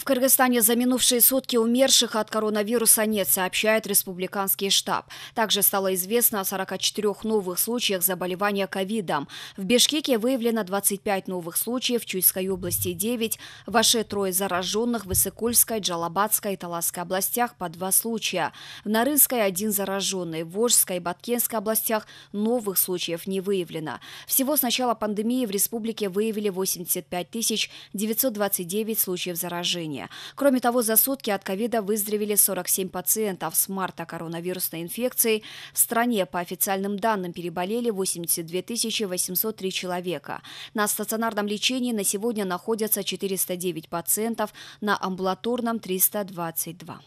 В Кыргызстане за минувшие сутки умерших от коронавируса нет, сообщает республиканский штаб. Также стало известно о 44 новых случаях заболевания ковидом. В Бишкеке выявлено 25 новых случаев, в Чуйской области 9, в Аше трое зараженных, в Исыкульской, Джалабадской и Таласской областях по два случая. В Нарынской один зараженный, в Волжской и Баткенской областях новых случаев не выявлено. Всего с начала пандемии в республике выявили 85 929 случаев заражения лечения. Кроме того, за сутки от ковида выздоровели 47 пациентов с марта коронавирусной инфекцией. В стране, по официальным данным, переболели 82 803 человека. На стационарном лечении на сегодня находятся 409 пациентов, на амбулаторном – 322.